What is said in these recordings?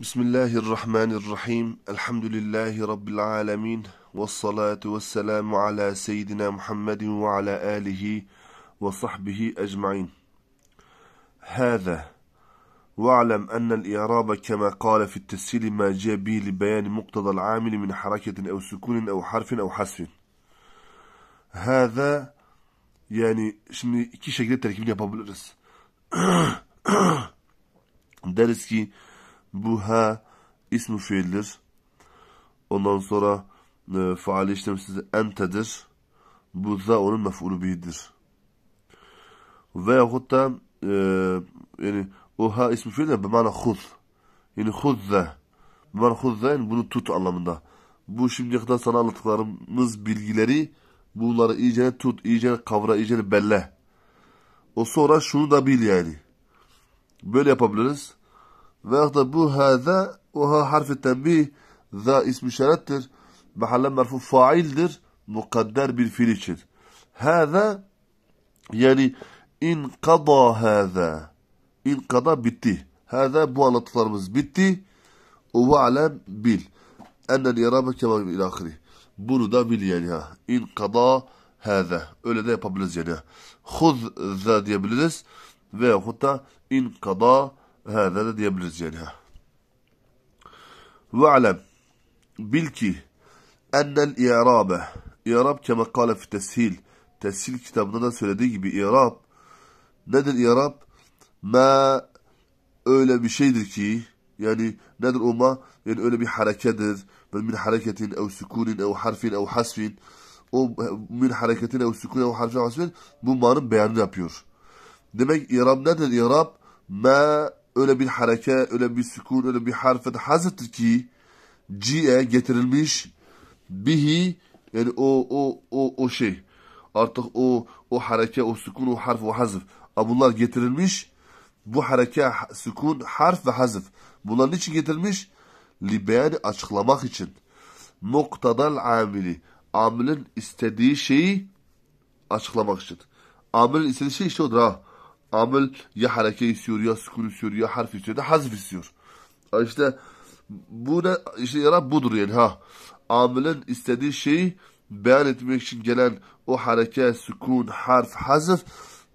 بسم الله الرحمن الرحيم الحمد لله رب العالمين والصلاة والسلام على سيدنا محمد وعلى آله وصحبه أجمعين هذا واعلم أن الإعراب كما قال في التسهيل ما جاء به لبيان مقتضى العامل من حركة أو سكون أو حرف أو حذف هذا يعني كي iki şekilde بابل yapabiliriz. درس كي Bu ha ismi fiildir. Ondan sonra e, faali işlemsiz entedir. Bu za onun mef'ulü bihidir. Veyahut da e, yani o ha ismi fiil de bemana huz. Yani huzze. Bemana huzze yani bunu tut anlamında. Bu şimdiye kadar sana anlattıklarımız bilgileri bunları iyice tut, iyice kavra, iyice belle. O sonra şunu da bil yani. Böyle yapabiliriz. Veyahut da bu hâzâ oha harfi tembih zâ ismi şerettir. Mahalle merfu faildir. Mukadder bir fiil için. Hâzâ yani in kada hâzâ. İn kada bitti. Hâzâ bu anlattıklarımız bitti. Ve alem bil. Ennel yarâme kemâ ilâkhirih. Bunu da bil yani ha. İn kada hâzâ. Öyle de yapabiliriz yani. Huz zâ diyebiliriz. Veyahut da in kada hâzâ Hâzâ da diyebiliriz yani. Ha. Ve'lem. Bil ki ennel i'rabe. İ'rab kema kâle fi teshil. Teshil kitabında da söylediği gibi i'rab. Nedir i'rab? Ma öyle bir şeydir ki yani nedir o ma? Yani öyle bir harekedir. Min hareketin ev sükunin ev harfin ev hasfin. O min hareketin ev sükunin ev harfin ev hasfin. Bu ma'nın beyanını yapıyor. Demek i'rab nedir? İ'rab ma öyle bir hareke, öyle bir sükun, öyle bir harf hazırdır ki ci'e getirilmiş bihi yani o o o o şey artık o o hareke, o sükun, o harf, o hazf. Bunlar getirilmiş. Bu hareke, sükun, harf ve hazf. Bunlar niçin getirilmiş? Libeyan açıklamak için. Noktadan amili. Amilin istediği şeyi açıklamak için. Amilin istediği şey işte odur ha amel ya hareke istiyor ya sükun istiyor ya harf istiyor da hazf istiyor. İşte bu da işte yarab budur yani ha. Amelin istediği şeyi beyan etmek için gelen o hareke, sükun, harf, hazf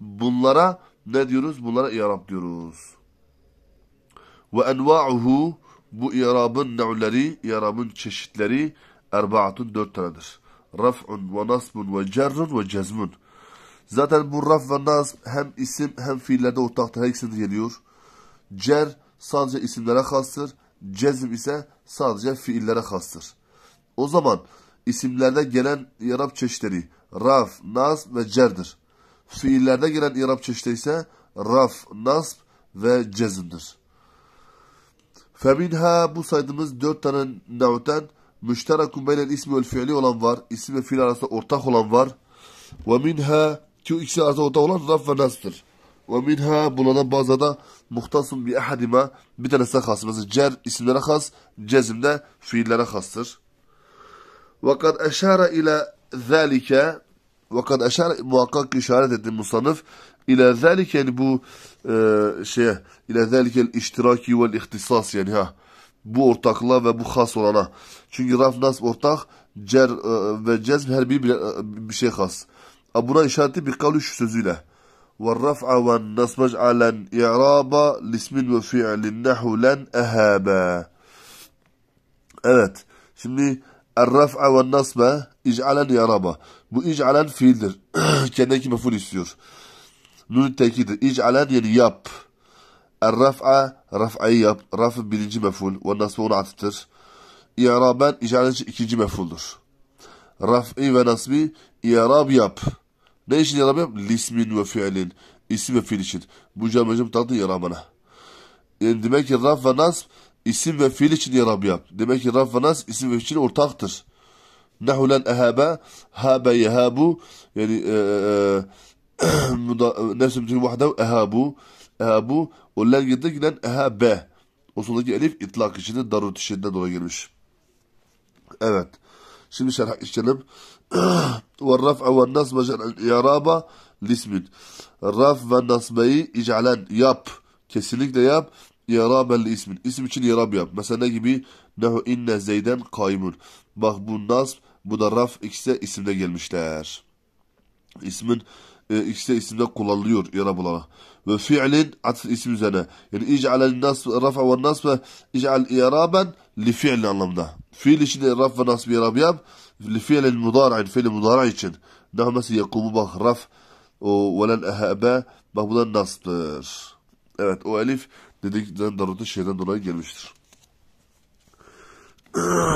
bunlara ne diyoruz? Bunlara yarab diyoruz. Ve enva'uhu bu i'rabın nevleri, i'rabın çeşitleri erbaatun dört tanedir. Raf'un ve nasbun ve cerrun ve cezmun. Zaten bu raf ve naz hem isim hem fiillerde ortaktır. Her ikisinde geliyor. Cer sadece isimlere hastır. Cezm ise sadece fiillere hastır. O zaman isimlerde gelen irab çeşitleri raf, nasb ve cerdir. Fiillerde gelen irab çeşitleri ise raf, nasb ve cezmdir. Feminha bu saydığımız dört tane nevten müşterakun beynel ismi ve fiili olan var. İsim ve fiil arasında ortak olan var. Ve minha ki ikisi arasında ortak olan raf ve nas'tır. Ve minha bunlardan bazıları da muhtasım bir ahadima bir tanesine khas. Mesela cer isimlere khas, cezim de fiillere khastır. Ve kad eşara ile zalike ve kad eşara muhakkak işaret etti musanıf ile zalike yani bu e, şeye ile zalike iştiraki ve ihtisas yani ha bu ortaklığa ve bu has olana. Çünkü raf nasb ortak, cer e, ve cezm her bir, bir, bir şey has abuna işareti bir kavuş sözüyle. وَالرَّفْعَ وَالنَّصْبَجْ عَلَى الْاِعْرَابَ لِسْمٍ وَفِعْلٍ نَحُ لَنْ اَهَابَ Evet. Şimdi الرَّفْعَ وَالنَّصْبَ اِجْعَلَنْ يَرَابَ Bu ic'alen fiildir. Kendindeki meful istiyor. Nun tekidir. İc'alen yani yap. El-raf'a, raf'ayı yap. Raf'ın birinci meful. Ve nasbı ona atıftır. İ'raben, ic'alen ikinci mefuldur. Raf'i ve nasbi, i'rab yap. Ne için yaramıyor? Lismin ve fiilin. isim ve fiil için. Bu cemecim tadı yaramana. Yani e, demek ki raf ve nasb isim ve fiil için yaramıyor. Demek ki raf ve nasb isim ve fiil için ortaktır. Nehulen ehabe, habe yehabu. Yani e, e, nefsi bütün vahdev ehabu. Ehabu. Onlar gidip giden ehabe. O sondaki elif itlak içinde darut işinden dolayı gelmiş. Evet. Şimdi şerh işleyelim. والرفع والنصب جعل إعرابة لاسم Raf ve nasbeyi icalen yap. Kesinlikle yap. İraben ismin. İsim için irab yap. Mesela ne gibi? Nehu inne zeyden kaymun. Bak bu nasb, bu da raf ikisi isimde gelmişler. İsmin e, ikisi isimde kullanılıyor irab olarak. Ve fiilin atf isim üzerine. Yani ic'alen nasb, rafa ve nasb ve ic'al iraben li fiil anlamda. Fiil için raf ve nasb irab yap. لفعل مضارع فعل مضارع için daha mesela yakubu bak raf velen ehabe bak bu da nasdır. Evet o elif dedikten darutun şeyden dolayı gelmiştir.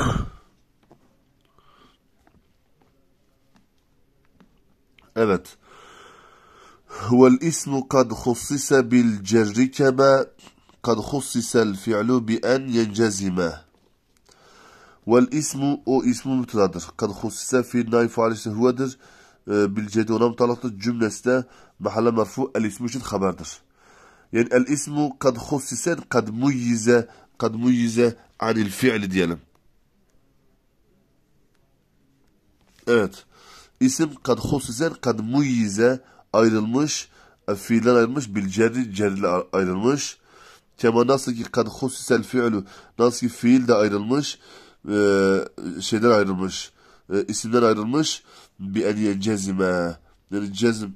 Evet. Vel ismu kad hussise bil cerri kema kad hussisel fi'lu bi en yencezime. Vel ismu o ismi müptedadır. Kad hussise fiil naif faalisi huvedir. E, ee, Bilcedi ona mutalaktır. Cümlesi de mahalle merfu el ismi için haberdir. Yani el ismu kad hussisen kad muyyize kad muyyize anil fiili diyelim. Evet. İsim kad hussisen kad muyyize ayrılmış. E, fiilden ayrılmış. Bilcerri cerri ayrılmış. Kema nasıl ki kad hussisel fiilu nasıl ki fiil de ayrılmış e, şeyler ayrılmış, e, isimler ayrılmış. Bir eliye cezime, yani cezim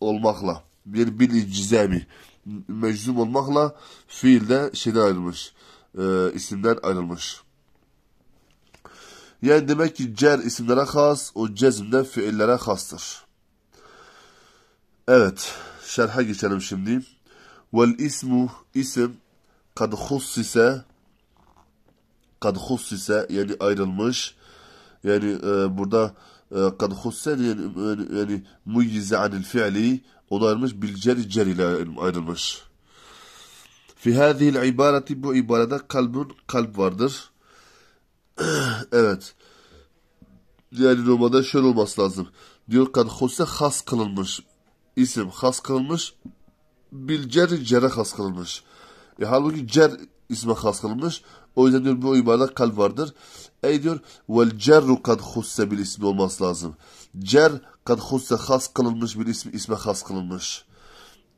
olmakla, bir bil cizemi, meczum olmakla fiilde şeyden ayrılmış, e, isimden ayrılmış. Yani demek ki cer isimlere has, o cezimden fiillere hastır. Evet, şerhe geçelim şimdi. Vel ismu isim kad hussise kad hussise yani ayrılmış. Yani e, burada e, kad husse yani, yani, yani muyyize anil fi'li onu ayrılmış bil ceri ceri ile ayrılmış. Fi hâzihil ibareti bu ibarede kalbun kalp vardır. evet. Yani normalde şöyle olması lazım. Diyor kad husse has kılınmış. İsim has kılınmış. Bil ceri cere has kılınmış. E, halbuki cer isme has kılınmış. O yüzden diyor bu imada kalp vardır. Ey diyor vel cerru kad husse bil ismi olması lazım. Cer kad husse has kılınmış bir ismi isme has kılınmış.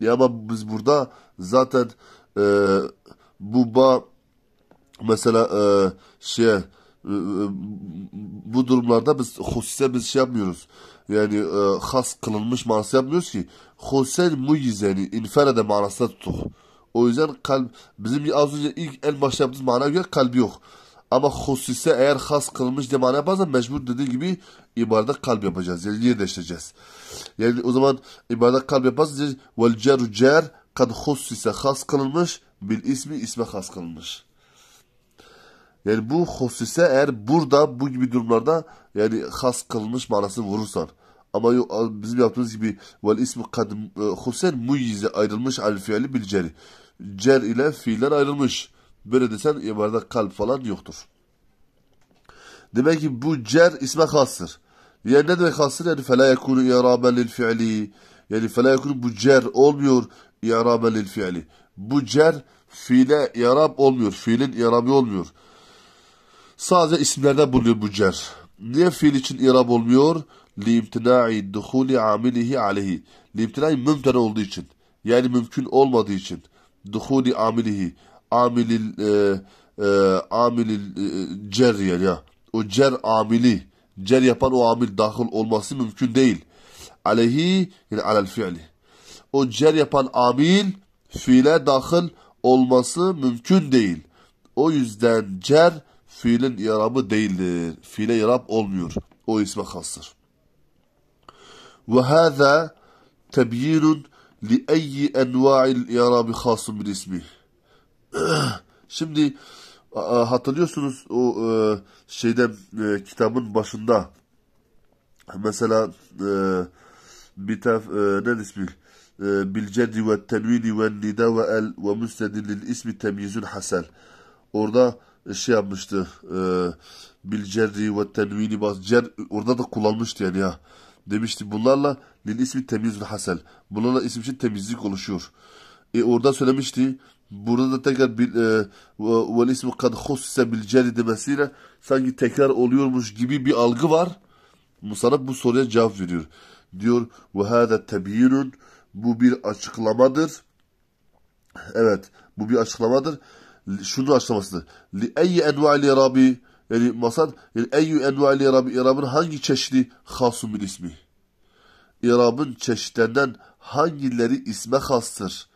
Ya ama biz burada zaten e, bu ba mesela e, şey e, bu durumlarda biz husse biz şey yapmıyoruz. Yani e, has kılınmış manası yapmıyoruz ki. Husse muyyizeni inferede manasında tutuk. O yüzden kalp bizim az önce ilk en başta yaptığımız manaya göre kalbi yok. Ama husise eğer has kılmış diye mana yaparsan mecbur dediği gibi ibadet kalp yapacağız. Yani niye yerleştireceğiz. Yani o zaman ibadet kalp yaparsan diyeceğiz. Vel ceru cer kad husise has kılınmış bil ismi isme has kılınmış. Yani bu husise eğer burada bu gibi durumlarda yani has kılmış manasını vurursan. Ama yok, bizim yaptığımız gibi vel ismi kad e, hususen muyyize ayrılmış al fiili bilceri cer ile fiiller ayrılmış. Böyle desen ibarede kalp falan yoktur. Demek ki bu cer isme hastır. Yani ne demek hastır? Yani fela yekunu i'raben lil fi'li. Yani fela yekunu bu cer olmuyor i'raben lil fi'li. Bu cer fiile yarab olmuyor. Fiilin yarabı olmuyor. Sadece isimlerde bulunuyor bu cer. Niye fiil için i'rab olmuyor? Liimtinai duhuli amilihi aleyhi. Liimtinai mümtene olduğu için. Yani mümkün olmadığı için duhuli amilihi amilil e, e, amilil e, cer yani ya. O cer amili cer yapan o amil dahil olması mümkün değil. Aleyhi yani alel fiili. O cer yapan amil fiile dahil olması mümkün değil. O yüzden cer fiilin yarabı değildir. Fiile yarab olmuyor. O isme kastır. Ve hâzâ tebyinun لِأَيِّ اَنْوَاعِ الْاِعْرَابِ خَاسٌ مِنْ ismi. Şimdi hatırlıyorsunuz o e, şeyden e, kitabın başında mesela e, bir taf ne ismi? Bilcedi ve tenvini ve nida ve el ve müstedilil ismi temyizun hasel. Orada şey yapmıştı. Bilcerri ve tenvini bas. Cer, orada da kullanmıştı yani ya demişti. Bunlarla lil ismi temiz temizül hasel. Bunlarla isim için temizlik oluşuyor. E orada söylemişti. Burada da tekrar bir e, ismi kad husse bil demesiyle sanki tekrar oluyormuş gibi bir algı var. Musarraf bu soruya cevap veriyor. Diyor ve hâde tebiyirun bu bir açıklamadır. Evet bu bir açıklamadır. Şunu açıklamasıdır. Li eyyi enva'li rabi yani vasat yani eyyü enva'il irab, irabın hangi çeşidi hasun bil ismi? İrabın çeşitlerinden hangileri isme hastır?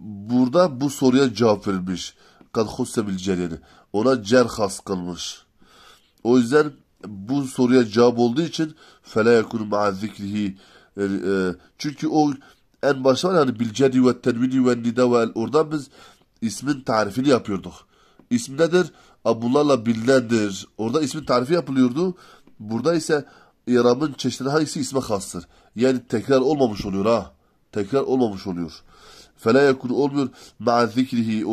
Burada bu soruya cevap verilmiş. Kad husse bil celeni. Ona cer has kılmış. O yüzden bu soruya cevap olduğu için fele yekunu ma'a zikrihi e, çünkü o en başta var yani bilcedi ve tenvini ve nida ve oradan biz ismin tarifini yapıyorduk. İsmi nedir? Abulala Bille'dir. Orada ismin tarifi yapılıyordu. Burada ise İrab'ın çeşitleri hangisi isme hastır. Yani tekrar olmamış oluyor ha. Tekrar olmamış oluyor. فَلَا yakun olmuyor مَعَ ذِكْرِهِ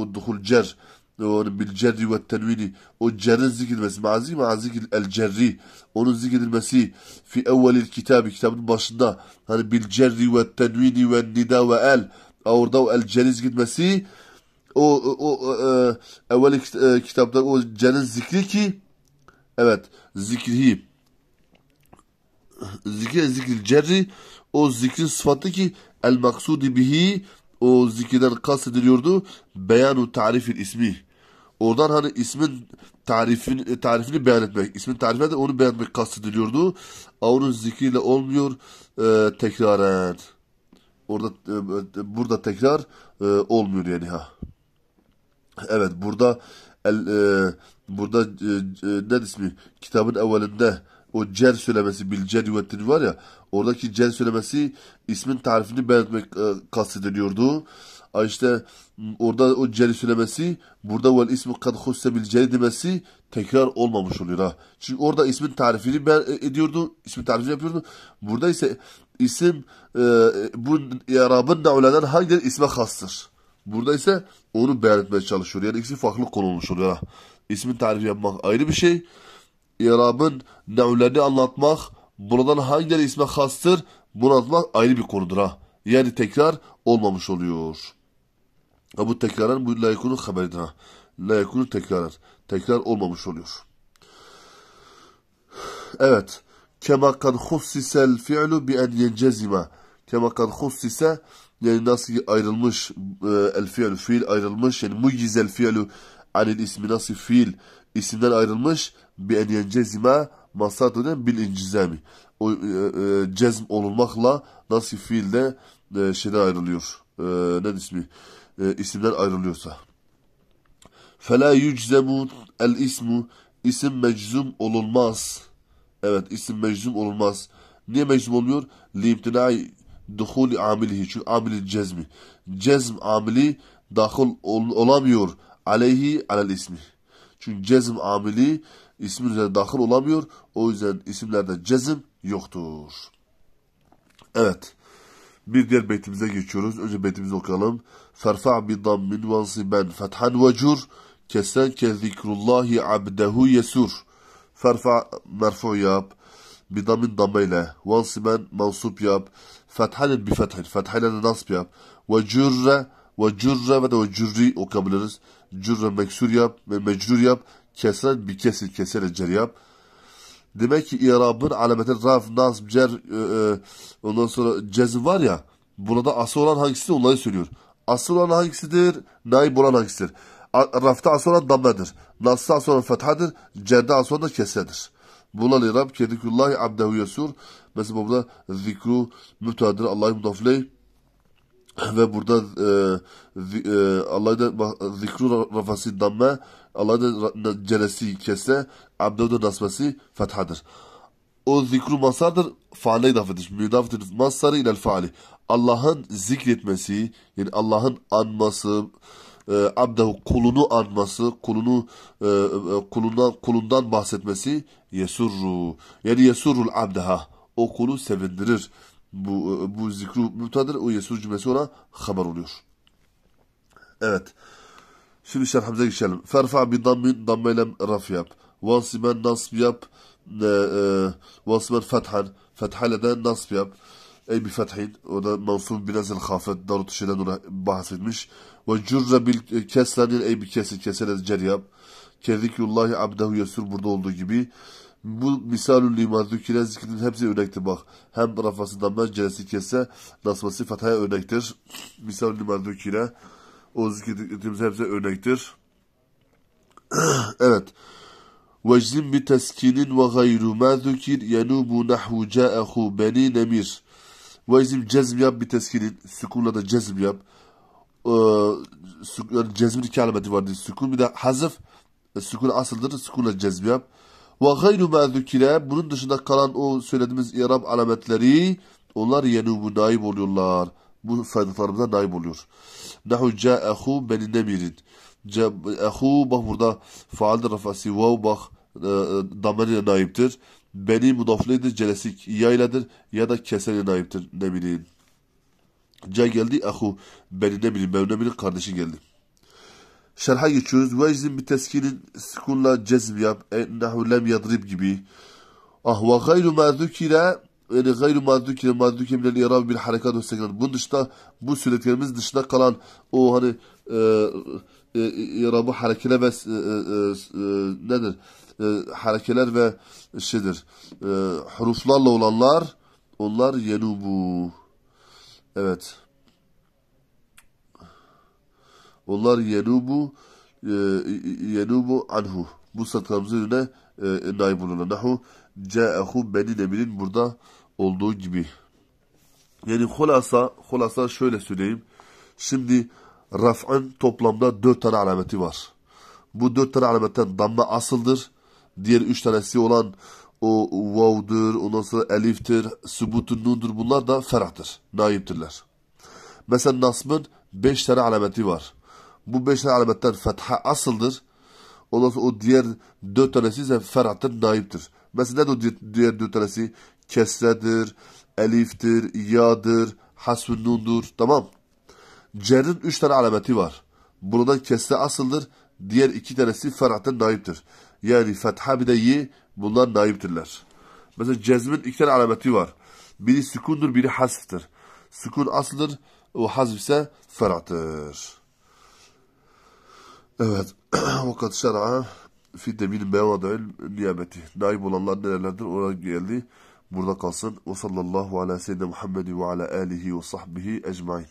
O duhul cer. Bil cerri ve tenvini. O cerrin zikredilmesi. Ma'a zikir, ma'a zikir el cerri. Onun zikredilmesi. Fi evvelil kitabı. Kitabın başında. Hani bil cerri ve tenvini ve nida ve el. Orada o el cerri zikredilmesi o, o e, evvel e, kitapta o cenin zikri ki evet zikri zikir zikir cerri o zikrin sıfatı ki el maksudi bihi o zikirden kastediliyordu beyanu tarifin ismi oradan hani ismin tarifin, e, tarifini beyan etmek ismin tarifine de onu beyan etmek kastediliyordu onun zikirle olmuyor e, tekraren orada e, e, burada tekrar e, olmuyor yani ha Evet burada el, e, burada e, e, ne ismi kitabın evvelinde o cer söylemesi bil cervettin var ya oradaki cer söylemesi ismin tarifini belirtmek e, kastediliyordu. işte orada o ceri söylemesi burada vel ismi kad husse bil ceri demesi tekrar olmamış oluyor ha. Çünkü orada ismin tarifini ben e, ediyordu. ismin tarifini yapıyordu. Burada ise isim e, e bu yarabın da hangi isme hastır. Burada ise onu belirtmeye çalışıyor. Yani ikisi farklı konulmuş oluyor. Yani ismin tarifi yapmak ayrı bir şey. İrab'ın nevlerini anlatmak, buradan hangileri isme hastır bunu anlatmak ayrı bir konudur ha. Yani tekrar olmamış oluyor. Ha bu tekrarın bu layıkunun haberidir ha. Layıkunun tekraren. Tekrar olmamış oluyor. Evet. Kema kad hussisel fi'lu bi en yencezime. Kema hussise yani nasıl ayrılmış e, el fiil fiil ayrılmış yani mucizel fiilu anil ismi nasıl fiil isimden ayrılmış bi en yencezime masaduden bil incizami o, e, e, cezm olunmakla nasıl fiilde e, şeyden ayrılıyor e, ne ismi e, isimden ayrılıyorsa fela yüczemu el ismu isim meczum olunmaz evet isim meczum olunmaz niye meczum olmuyor li duhuli amilihi. Çünkü amili cezmi. Cezm amili dahil ol, olamıyor. Aleyhi alel ismi. Çünkü cezm amili ismin üzerine dahil olamıyor. O yüzden isimlerde cezm yoktur. Evet. Bir diğer beytimize geçiyoruz. Önce beytimizi okuyalım. Ferfa bi dammin vansiben fethan ve kesen ke zikrullahi abdehu yesur. Ferfa merfu yap. Bi damayla, dammeyle. Vansiben mansup yap. Fethayla bir fethay. Fethayla da nasip yap. Ve cürre ve cürre ve de ve cürri okuyabiliriz. Cürre meksur yap ve mecrur yap. Kesren bir kesir kesere cer yap. Demek ki irabın alameti raf, nasb, cer, e, e, ondan sonra cezim var ya. Burada asıl olan hangisidir onları söylüyor. Asıl olan hangisidir? Naib olan hangisidir? Rafta asıl olan damladır. Nas'ta asıl olan fethadır. Cer'de asıl olan da kesedir. Bunlar irab kedikullahi abdehu yesur. Mesela burada zikru müptedadır Allah'ı mudafley ve burada e, zi, e, Allah'ın zikru rafası damme Allah'ın celesi kesse abdevde nasbesi fethadır. O zikru masardır, faale idafedir. Müdaftır masarı ile faali. Allah'ın zikretmesi, yani Allah'ın anması, e, abdehu kulunu anması, kulunu e, e kulundan kulundan bahsetmesi yesurru. Yani yesurrul abdeha o kulu sevindirir. Bu, e, bu zikru mutadır. O yesur cümlesi ona haber oluyor. Evet. Şimdi şerhimize geçelim. Ferfa bi dammin dammeyle raf yap. Vasiben nasb yap. E, e, vasiben fethan. Fethale de nasb yap. Ey bir fethin. O da mansum binezel hafet. Darut şeyden ona bahsetmiş. Ve cürre bil e, keslenin ey bir kesin kesene cer yap. Kezikullahi abdehu yesur burada olduğu gibi. Bu misalül iman dükkiler zikrinin hepsi örnektir bak. Hem rafasından menceresi kesse nasması fethaya örnektir. Misalül iman dükkiler o zikrettiğimiz hepsi örnektir. evet. Veczin bi teskinin ve gayru ma zükir yenubu nahvu ca'ehu beni nemir. Veczin cezm yap bi teskinin. Sükunla da cezm yap. Ee, yani cezmin iki alameti vardır. Sükun bir de hazıf. E, Sükun asıldır. Sükunla cezm yap. Ve gayru ma zükire bunun dışında kalan o söylediğimiz irab alametleri onlar yenubu naib oluyorlar. Bu saydıklarımıza naib oluyor. Nahu ca'ahu beni nemirin. Ca'ahu bak burada faaldir rafası vav bak e, e, damariyle naibtir. Beni mudaflidir celesik yayladır ya da keseyle naibtir nemirin. C geldi ahu beni nemirin mevnemin kardeşi geldi şerha geçiyoruz. Ve izin bir teskirin sukunla cezb yap. Ennehu lem yadrib gibi. Ah ve gayru ma zükire yani gayru ma zükire ma zükire bil harekat ve sekirat. Bunun dışında bu söylediklerimiz dışında kalan o hani e, e, e irabı harekele ve e, e, e, e, nedir? E, harekeler ve şeydir. E, huruflarla olanlar onlar yenubu. Evet. Onlar yenubu e, yenubu anhu. Bu satramızın önüne e, naib olurlar. Nahu caehu beni nebinin burada olduğu gibi. Yani hulasa, hulasa şöyle söyleyeyim. Şimdi raf'ın toplamda dört tane alameti var. Bu dört tane alametten damla asıldır. Diğer üç tanesi olan o vav'dır, ondan sonra eliftir, sübutun nundur bunlar da ferahtır, naiptirler. Mesela nasbın beş tane alameti var. Bu beş tane alametten fetha asıldır. Ondan sonra o diğer dört tanesi ise ferattır, naiptir. Mesela o diğer dört tanesi? Kesredir, eliftir, yadır, hasbun Tamam. Cer'in üç tane alameti var. Buradan kesre asıldır. Diğer iki tanesi ferattır, naiptir. Yani fetha bir de yi bunlar naiptirler. Mesela cezmin iki tane alameti var. Biri sükundur, biri hasftır. Sükun asıldır, o hazf ise ferattır. Evet. Fakat şer'a fidde bil mevadail niyameti. Naim olanlar nerelerdir? Oraya geldi. Burada kalsın. Ve sallallahu ala seyyidine Muhammedin ve ala alihi ve sahbihi ecmain.